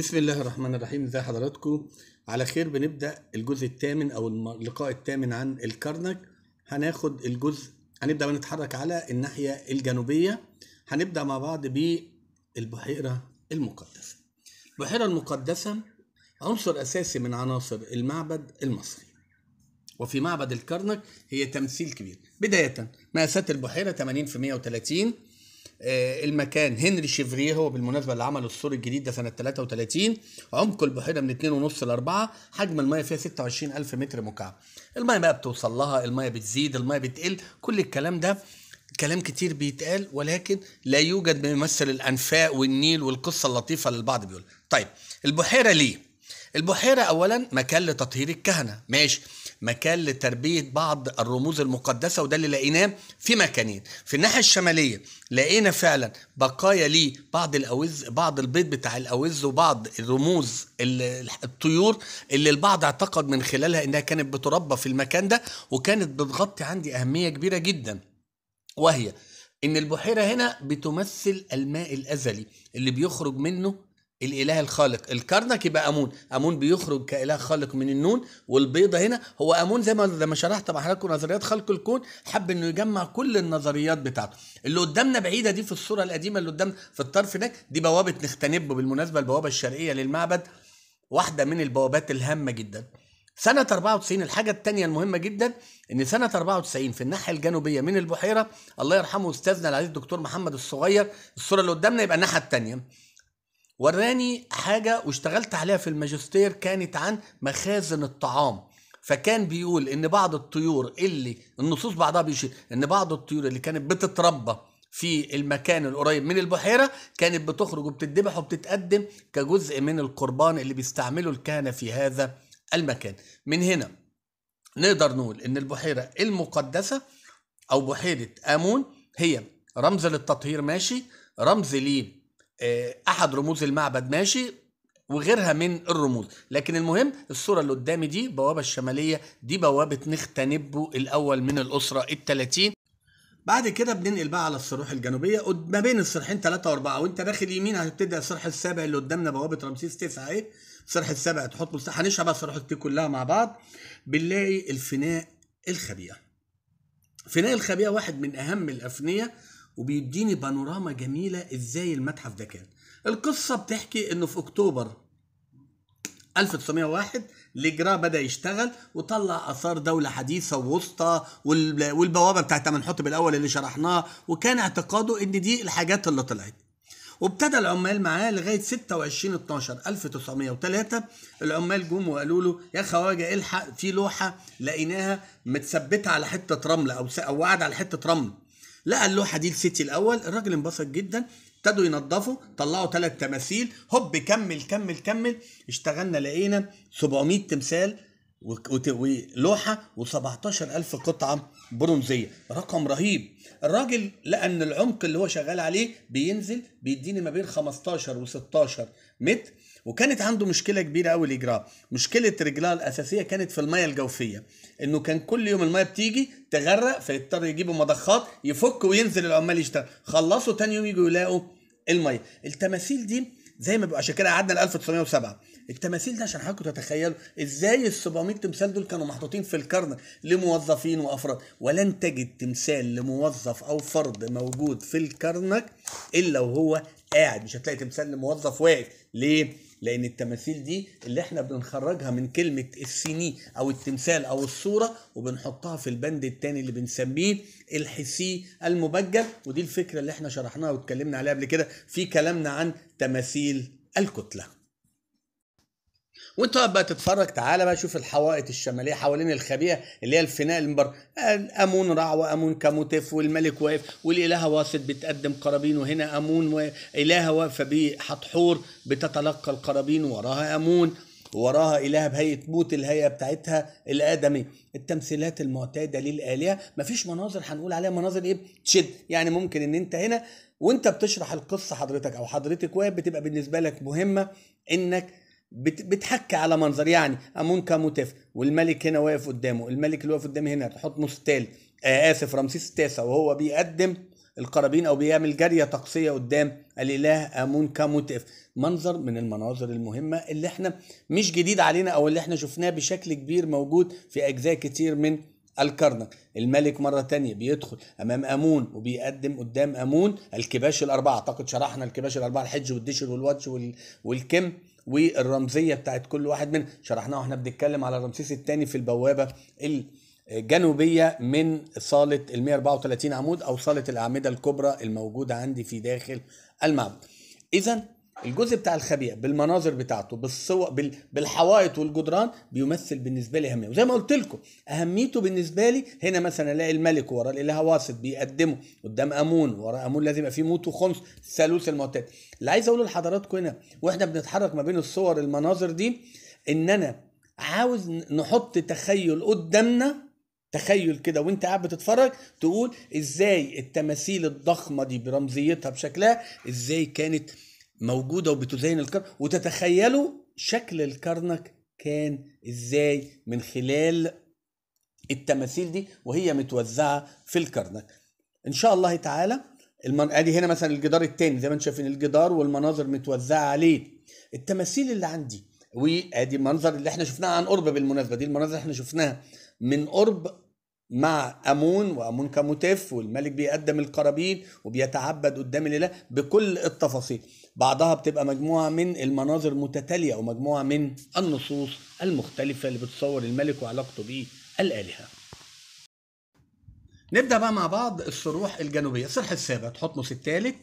بسم الله الرحمن الرحيم ازي حضراتكم على خير بنبدا الجزء الثامن او اللقاء الثامن عن الكرنك هناخد الجزء هنبدا بنتحرك على الناحيه الجنوبيه هنبدا مع بعض بالبحيره المقدسه البحيره المقدسه عنصر اساسي من عناصر المعبد المصري وفي معبد الكرنك هي تمثيل كبير بدايه مقاسات البحيره 80 في 130 آه، المكان هنري شيفريه هو بالمناسبه اللي عمل السور الجديد ده سنه 33 عمق البحيره من 2.5 ل 4 حجم الميه فيها 26000 متر مكعب الميه بقى بتوصل لها الميه بتزيد الميه بتقل كل الكلام ده كلام كتير بيتقال ولكن لا يوجد ما يمثل الانفاق والنيل والقصه اللطيفه اللي البعض بيقولها طيب البحيره ليه البحيره اولا مكان لتطهير الكهنه ماشي مكان لتربيه بعض الرموز المقدسه وده اللي لقيناه في مكانين في الناحيه الشماليه لقينا فعلا بقايا لي بعض الاوز بعض البيض بتاع الاوز وبعض الرموز الطيور اللي البعض اعتقد من خلالها انها كانت بتربى في المكان ده وكانت بتغطي عندي اهميه كبيره جدا وهي ان البحيره هنا بتمثل الماء الازلي اللي بيخرج منه الاله الخالق الكرنك يبقى امون امون بيخرج كاله خالق من النون والبيضه هنا هو امون زي ما لما شرحت مع حضراتكم نظريات خلق الكون حب انه يجمع كل النظريات بتاعته اللي قدامنا بعيده دي في الصوره القديمه اللي قدام في الطرف هناك دي بوابه نختنب بالمناسبه البوابه الشرقيه للمعبد واحده من البوابات الهامه جدا سنة 94 الحاجة الثانية المهمة جدا إن سنة 94 في الناحية الجنوبية من البحيرة الله يرحمه أستاذنا العزيز الدكتور محمد الصغير الصورة اللي قدامنا يبقى الناحية الثانية وراني حاجة واشتغلت عليها في الماجستير كانت عن مخازن الطعام فكان بيقول ان بعض الطيور اللي النصوص بعضها بيشير ان بعض الطيور اللي كانت بتتربى في المكان القريب من البحيره كانت بتخرج وبتتذبح وبتتقدم كجزء من القربان اللي بيستعمله الكهنه في هذا المكان من هنا نقدر نقول ان البحيره المقدسه او بحيره امون هي رمز للتطهير ماشي رمز ليه آه، احد رموز المعبد ماشي وغيرها من الرموز لكن المهم الصورة اللي قدامي دي بوابة الشمالية دي بوابة نختنبو الأول من الأسرة التلاتين بعد كده بننقل بقى على الصروح الجنوبية ما بين الصرحين تلاتة وأربعة وأنت داخل يمين هتبتدي الصرح السابع اللي قدامنا بوابة رمسيس تسعة أهي الصرح السابع تحط مستح هنشرح بقى الصروح دي كلها مع بعض بنلاقي الفناء الخبيئة فناء الخبيئة واحد من أهم الأفنية وبيديني بانوراما جميلة ازاي المتحف ده كان القصة بتحكي انه في اكتوبر 1901 ليجرا بدا يشتغل وطلع اثار دوله حديثه ووسطى والبوابه بتاعت نحط بالاول اللي شرحناها وكان اعتقاده ان دي الحاجات اللي طلعت وابتدى العمال معاه لغايه 26 12 1903 العمال جم وقالوا له يا خواجه الحق في لوحه لقيناها متثبته على حته رمل او او وقعد على حته رمل لقى اللوحه دي السيتي الاول الراجل انبسط جدا ابتدوا ينظفوا طلعوا ثلاث تماثيل هوب كمل كمل كمل اشتغلنا لقينا 700 تمثال ولوحة و17 ألف قطعة برونزية رقم رهيب الراجل لقى أن العمق اللي هو شغال عليه بينزل بيديني ما بين 15 و 16 متر وكانت عنده مشكلة كبيرة أوي الإجراء مشكلة رجلها الأساسية كانت في المية الجوفية إنه كان كل يوم المية بتيجي تغرق فيضطر يجيبوا مضخات يفك وينزل العمال يشتغل خلصوا تاني يوم يجوا يلاقوا المية التماثيل دي زي ما بيبقى عشان كده قعدنا ل 1907 التماثيل ده عشان حضرتكوا تتخيلوا ازاي ال 700 تمثال دول كانوا محطوطين في الكرنك لموظفين وافراد ولن تجد تمثال لموظف او فرد موجود في الكرنك الا وهو قاعد مش هتلاقي تمثال لموظف واقف ليه لان التماثيل دي اللي احنا بنخرجها من كلمه السيني او التمثال او الصوره وبنحطها في البند الثاني اللي بنسميه الحسي المبجل ودي الفكره اللي احنا شرحناها واتكلمنا عليها قبل كده في كلامنا عن تماثيل الكتله وانت بقى تتفرج تعالى بقى شوف الحوائط الشماليه حوالين الخبيه اللي هي الفناء المبر امون رع وامون كموتف والملك واقف والالهه واصل بتقدم قرابين وهنا امون والهه واقفه بحتحور بتتلقى القرابين وراها امون وراها إله بهيئة بوت الهيئة بتاعتها الآدمي التمثيلات المعتادة للآلهة مفيش مناظر هنقول عليها مناظر إيه تشد يعني ممكن إن أنت هنا وأنت بتشرح القصة حضرتك أو حضرتك واقف بتبقى بالنسبة لك مهمة إنك بتحكي على منظر يعني امون كاموتيف والملك هنا واقف قدامه الملك اللي واقف قدامه هنا تحتمس الثالث آه اسف رمسيس التاسع وهو بيقدم القرابين او بيعمل جاريه طقسيه قدام الاله امون كاموتيف منظر من المناظر المهمه اللي احنا مش جديد علينا او اللي احنا شفناه بشكل كبير موجود في اجزاء كتير من الكرنك الملك مرة تانية بيدخل أمام أمون وبيقدم قدام أمون الكباش الأربعة أعتقد شرحنا الكباش الأربعة الحج والدشر والوتش والكم والرمزيه بتاعت كل واحد منهم شرحناها واحنا بنتكلم على رمسيس الثاني في البوابه الجنوبيه من صاله ال 134 عمود او صاله الاعمده الكبرى الموجوده عندي في داخل المعبد. اذا الجزء بتاع الخبيع بالمناظر بتاعته بالصور بالحوائط والجدران بيمثل بالنسبه لي اهميه وزي ما قلت لكم اهميته بالنسبه لي هنا مثلا الاقي الملك ورا الالهه واسط بيقدمه قدام امون ورا امون لازم يبقى فيه موت وخنص ثالوث المعتاد اللي عايز اقوله لحضراتكم هنا واحنا بنتحرك ما بين الصور المناظر دي ان انا عاوز نحط تخيل قدامنا تخيل كده وانت قاعد بتتفرج تقول ازاي التماثيل الضخمه دي برمزيتها بشكلها ازاي كانت موجوده وبتزين الكرنك وتتخيلوا شكل الكرنك كان ازاي من خلال التماثيل دي وهي متوزعه في الكرنك ان شاء الله تعالى المن... ادي هنا مثلا الجدار التاني زي ما انتم شايفين الجدار والمناظر متوزعه عليه التماثيل اللي عندي وادي المنظر اللي احنا شفناها عن قرب بالمناسبه دي المناظر اللي احنا شفناها من قرب مع امون وامون كمتف والملك بيقدم القرابين وبيتعبد قدام الاله بكل التفاصيل بعضها بتبقى مجموعه من المناظر متتاليه ومجموعه من النصوص المختلفه اللي بتصور الملك وعلاقته بيه الالهه نبدا بقى مع بعض الصروح الجنوبيه الصرح السابع نص الثالث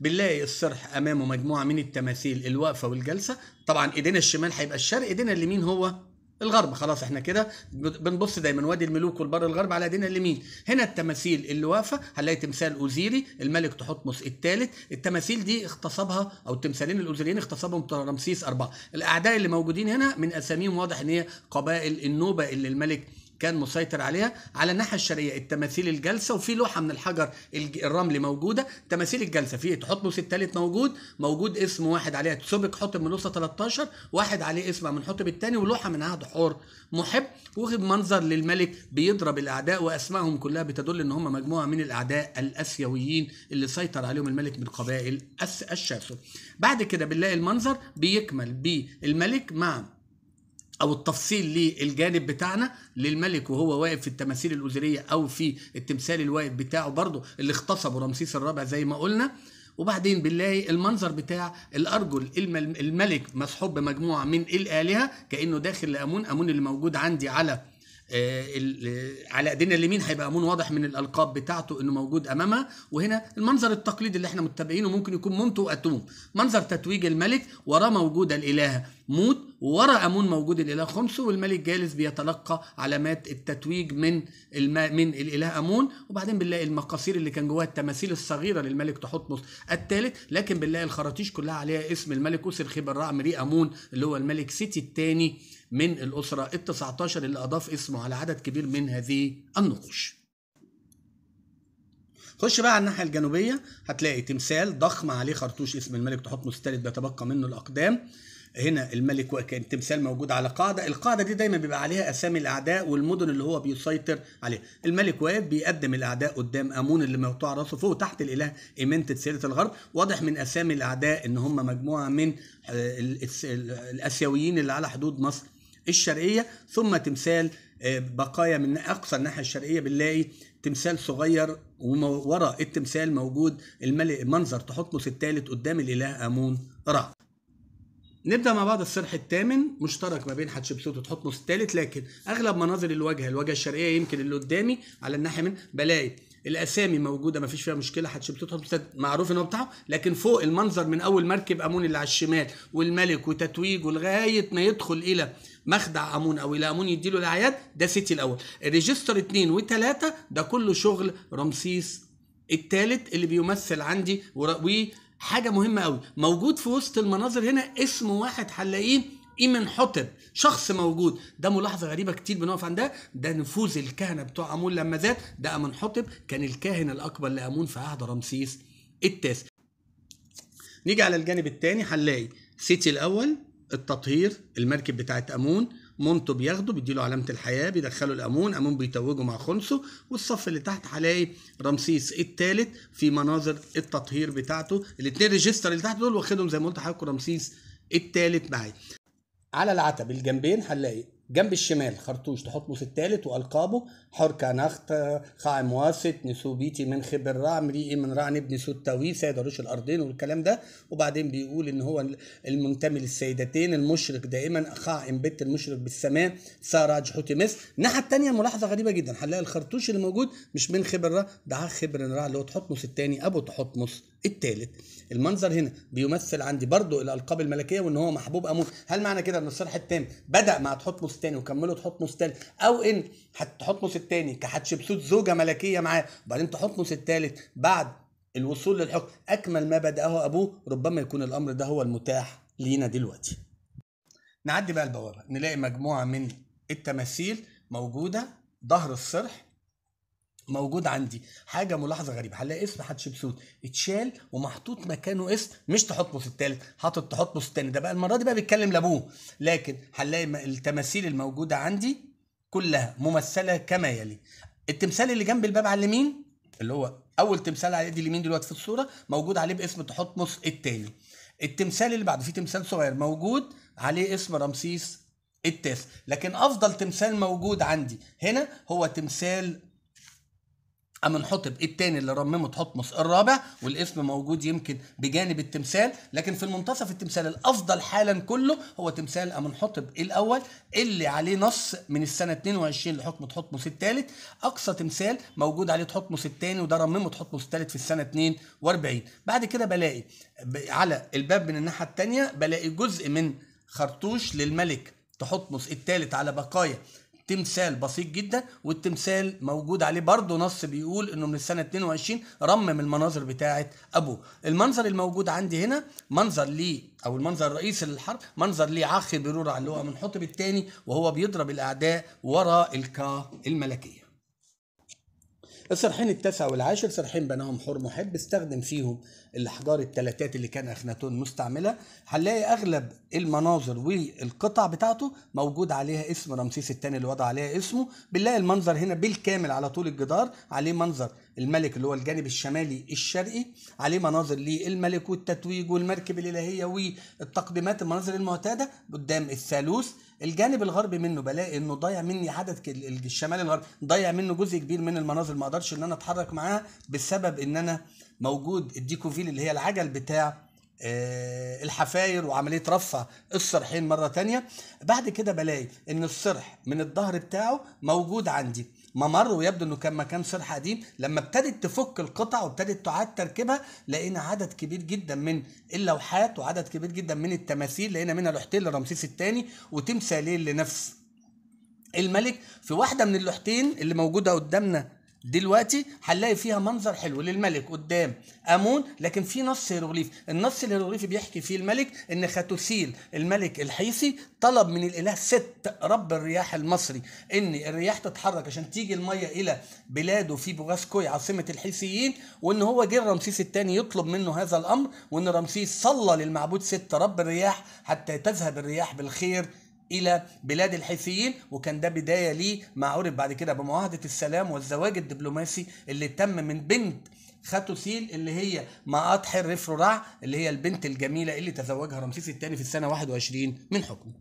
بنلاقي الصرح امامه مجموعه من التماثيل الواقفه والجالسه طبعا ايدينا الشمال هيبقى الشرق ايدينا اليمين هو الغرب خلاص احنا كده بنبص دايما وادي الملوك والبر الغرب على ايدينا اليمين هنا التماثيل اللي واقفه هنلاقي تمثال اوزيري الملك تحتمس الثالث التماثيل دي اغتصبها او التمثالين الاوزيريين اغتصبهم رمسيس اربعه الاعداء اللي موجودين هنا من اساميهم واضح ان هي قبائل النوبه اللي الملك كان مسيطر عليها على الناحيه الشرقيه التماثيل الجالسه وفي لوحه من الحجر الرملي موجوده تماثيل الجالسه في تحطمس الثالث موجود موجود اسم واحد عليها سبق حطب منوسة 13 واحد عليه اسم من حطب الثاني ولوحه من عهد حور محب واخد منظر للملك بيضرب الاعداء واسمائهم كلها بتدل ان هم مجموعه من الاعداء الاسيويين اللي سيطر عليهم الملك من قبائل الشاسو بعد كده بنلاقي المنظر بيكمل بالملك مع او التفصيل للجانب بتاعنا للملك وهو واقف في التماثيل الاوزيريه او في التمثال الواقف بتاعه برضه اللي اغتصبه رمسيس الرابع زي ما قلنا وبعدين بنلاقي المنظر بتاع الارجل الملك مصحوب بمجموعه من الالهه كانه داخل لامون امون اللي موجود عندي على آه، على ايدينا اليمين هيبقى امون واضح من الالقاب بتاعته انه موجود امامها وهنا المنظر التقليدي اللي احنا متابعينه ممكن يكون مونتو اتوم منظر تتويج الملك وراه موجوده الالهه موت وورا امون موجود الاله خنسو والملك جالس بيتلقى علامات التتويج من الم... من الاله امون وبعدين بنلاقي المقاصير اللي كان جواها التماثيل الصغيره للملك تحتمس الثالث لكن بنلاقي الخراطيش كلها عليها اسم الملك خيبر الرعم مري امون اللي هو الملك سيتي الثاني من الاسره ال 19 اللي اضاف اسمه على عدد كبير من هذه النقوش. خش بقى على الناحيه الجنوبيه هتلاقي تمثال ضخم عليه خرطوش اسم الملك تحتمس الثالث بيتبقى منه الاقدام هنا الملك وكان تمثال موجود على قاعده القاعده دي دايما بيبقى عليها اسامي الاعداء والمدن اللي هو بيسيطر عليها الملك واقف بيقدم الاعداء قدام امون اللي موطوع راسه فوق تحت الاله ايمنت سيره الغرب واضح من اسامي الاعداء ان هم مجموعه من آه، الاسيويين اللي على حدود مصر الشرقيه ثم تمثال آه، بقايا من اقصى الناحيه الشرقيه بنلاقي تمثال صغير وورا التمثال موجود الملك منظر تحطمس الثالث قدام الاله امون رع نبدا مع بعض الصرح الثامن مشترك ما بين حتشبسوت وتحتمس الثالث لكن اغلب مناظر الواجهه الواجهه الشرقيه يمكن اللي قدامي على الناحيه من بلاقي الاسامي موجوده ما فيش فيها مشكله حتشبسوت حتشبسوت معروف ان هو بتاعه لكن فوق المنظر من اول مركب امون اللي على الشمال والملك وتتويج ولغايه ما يدخل الى مخدع امون او الى امون يديله الاعياد ده سيتي الاول الريجستر 2 و3 ده كله شغل رمسيس الثالث اللي بيمثل عندي و حاجه مهمه قوي موجود في وسط المناظر هنا اسم واحد هنلاقيه ايمن حطب شخص موجود ده ملاحظه غريبه كتير بنقف عندها ده نفوذ الكهنه بتوع امون لما زاد ده امون حطب كان الكاهن الاكبر لامون في عهد رمسيس التاسع نيجي على الجانب الثاني هنلاقي سيتي الاول التطهير المركب بتاعت امون مونتو بياخده بيديله علامه الحياه بيدخله الامون امون بيتوجه مع خنسه والصف اللي تحت هلاقي رمسيس الثالث في مناظر التطهير بتاعته الاثنين ريجستر اللي تحت دول واخدهم زي ما قلت حضرتك رمسيس الثالث معايا على العتب الجنبين هنلاقي جنب الشمال خرطوش تحطمس الثالث والقابه حركة نخت خاعم واسط نسوبيتي من خبر رعم مريئي من رعن ابن سوتاوي سيد عروش الارضين والكلام ده وبعدين بيقول ان هو المنتمي للسيدتين المشرق دائما خاعم بيت المشرق بالسماء ساراج حوتي مصر الناحيه الثانيه ملاحظه غريبه جدا هنلاقي الخرطوش اللي موجود مش من خبر رع ده خبر رع اللي هو تحطمس الثاني ابو تحطمس الثالث المنظر هنا بيمثل عندي برضو الالقاب الملكيه وان هو محبوب اموت هل معنى كده ان الصرح التام بدا مع تحتمس الثاني وكمله تحتمس الثالث او ان تحتمس الثاني كحتشبسوت زوجه ملكيه معاه وبعدين تحتمس الثالث بعد الوصول للحكم اكمل ما بداه ابوه ربما يكون الامر ده هو المتاح لينا دلوقتي نعدي بقى البوابه نلاقي مجموعه من التماثيل موجوده ظهر الصرح موجود عندي حاجة ملاحظة غريبة هنلاقي اسم حتشبسوت اتشال ومحطوط مكانه اسم مش تحتمس الثالث حاطط تحتمس الثاني ده بقى المرة دي بقى بيتكلم لابوه لكن هنلاقي التماثيل الموجودة عندي كلها ممثلة كما يلي التمثال اللي جنب الباب على اليمين اللي هو اول تمثال على يدي اليمين دلوقتي في الصورة موجود عليه باسم تحتمس الثاني التمثال اللي بعده في تمثال صغير موجود عليه اسم رمسيس التاسع لكن افضل تمثال موجود عندي هنا هو تمثال اما نحط بايد تاني اللي رممه تحط مص الرابع والاسم موجود يمكن بجانب التمثال لكن في المنتصف التمثال الافضل حالا كله هو تمثال اما نحط الاول اللي عليه نص من السنه 22 لحكم تحتمس الثالث اقصى تمثال موجود عليه تحتمس الثاني وده رممه تحتمس الثالث في السنه 42 بعد كده بلاقي على الباب من الناحيه الثانيه بلاقي جزء من خرطوش للملك تحتمس الثالث على بقايا تمثال بسيط جدا والتمثال موجود عليه برضه نص بيقول انه من السنه 22 رمم المناظر بتاعه ابوه المنظر الموجود عندي هنا منظر ليه او المنظر الرئيسي للحرب منظر ليه عخ اللي هو من حطب الثاني وهو بيضرب الاعداء وراء الكا الملكيه الصرحين التاسع والعاشر صرحين بناهم حور محب استخدم فيهم الاحجار التلاتات اللي كان اخناتون مستعملها هنلاقي اغلب المناظر والقطع بتاعته موجود عليها اسم رمسيس الثاني اللي وضع عليها اسمه بنلاقي المنظر هنا بالكامل على طول الجدار عليه منظر الملك اللي هو الجانب الشمالي الشرقي عليه مناظر للملك والتتويج والمركب الالهيه والتقديمات المناظر المعتاده قدام الثالوث الجانب الغربي منه بلاقي انه ضايع مني عدد الشمال الغربي ضايع منه جزء كبير من المناظر ما اقدرش ان انا اتحرك معاها بسبب ان انا موجود الديكوفيل اللي هي العجل بتاع آه، الحفاير وعملية رفع السرحين مرة تانية بعد كده بلاقي ان السرح من الظهر بتاعه موجود عندي ممر ويبدو انه كان مكان شرح قديم لما ابتدت تفك القطع وابتدت تعاد تركيبها لقينا عدد كبير جدا من اللوحات وعدد كبير جدا من التماثيل لقينا منها لوحتين لرمسيس الثاني وتمثالين لنفس الملك في واحده من اللوحتين اللي موجوده قدامنا دلوقتي هنلاقي فيها منظر حلو للملك قدام امون لكن في نص هيروغليفي النص الهيروغليفي بيحكي فيه الملك ان خاتوسيل الملك الحيثي طلب من الاله ست رب الرياح المصري ان الرياح تتحرك عشان تيجي الميه الى بلاده في بوغاسكوي عاصمه الحيثيين وان هو جه رمسيس الثاني يطلب منه هذا الامر وان رمسيس صلى للمعبود ست رب الرياح حتى تذهب الرياح بالخير الى بلاد الحيثيين وكان ده بدايه ليه ما عرف بعد كده بمعاهده السلام والزواج الدبلوماسي اللي تم من بنت خاتوسيل اللي هي رفرو رع اللي هي البنت الجميله اللي تزوجها رمسيس الثاني في السنه 21 من حكمه.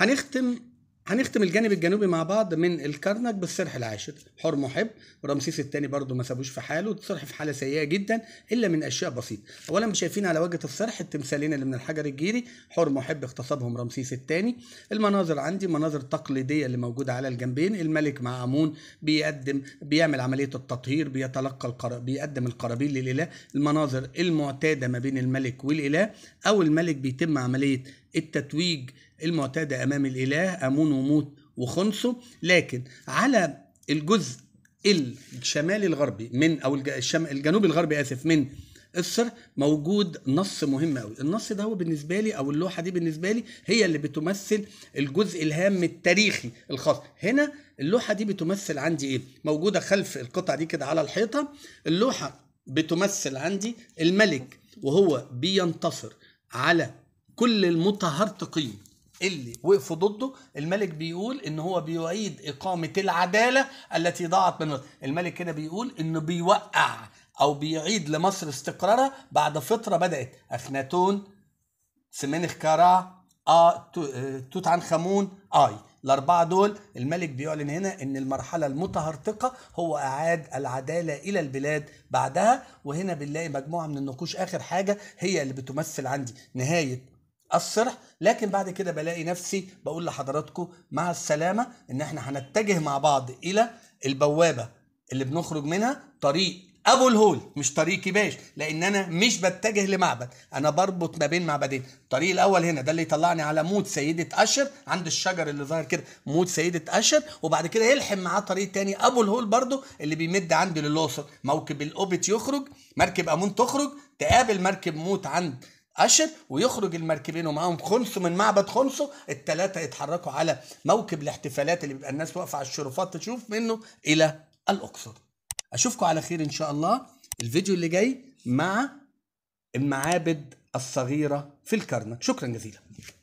هنختم هنختم الجانب الجنوبي مع بعض من الكرنك بالصرح العاشر حور محب ورمسيس الثاني برضه ما سابوش في حاله الصرح في حاله سيئه جدا الا من اشياء بسيطه اولا شايفين على وجه الصرح التمثالين اللي من الحجر الجيري حور محب اغتصبهم رمسيس الثاني المناظر عندي مناظر تقليديه اللي موجوده على الجنبين الملك مع امون بيقدم بيعمل عمليه التطهير بيتلقى القر... بيقدم القرابين للاله المناظر المعتاده ما بين الملك والاله او الملك بيتم عمليه التتويج المعتادة أمام الإله أمون وموت وخنصه لكن على الجزء الشمالي الغربي من أو الجنوب الغربي آسف من الصر موجود نص مهم قوي النص ده هو بالنسبه لي او اللوحه دي بالنسبه لي هي اللي بتمثل الجزء الهام التاريخي الخاص هنا اللوحه دي بتمثل عندي ايه موجوده خلف القطعه دي كده على الحيطه اللوحه بتمثل عندي الملك وهو بينتصر على كل المتهرطقين اللي وقفوا ضده الملك بيقول ان هو بيعيد اقامه العداله التي ضاعت من الملك كده بيقول انه بيوقع او بيعيد لمصر استقرارها بعد فتره بدات اخناتون كارا آه توت عنخ امون اي الأربعة دول الملك بيعلن هنا إن المرحلة المتهرطقة هو أعاد العدالة إلى البلاد بعدها وهنا بنلاقي مجموعة من النقوش آخر حاجة هي اللي بتمثل عندي نهاية الصرح لكن بعد كده بلاقي نفسي بقول لحضراتكم مع السلامه ان احنا هنتجه مع بعض الى البوابه اللي بنخرج منها طريق ابو الهول مش طريق كباش لان انا مش بتجه لمعبد انا بربط ما بين معبدين الطريق الاول هنا ده اللي يطلعني على موت سيده اشر عند الشجر اللي ظاهر كده موت سيده اشر وبعد كده يلحم معاه طريق تاني ابو الهول برضو اللي بيمد عندي للاقصر موكب الاوبت يخرج مركب امون تخرج تقابل مركب موت عند أشر ويخرج المركبين ومعاهم خنسو من معبد خنسو التلاتة يتحركوا على موكب الاحتفالات اللي بيبقى الناس واقفة على الشرفات تشوف منه إلى الأقصر أشوفكم على خير إن شاء الله الفيديو اللي جاي مع المعابد الصغيرة في الكرنك شكرا جزيلا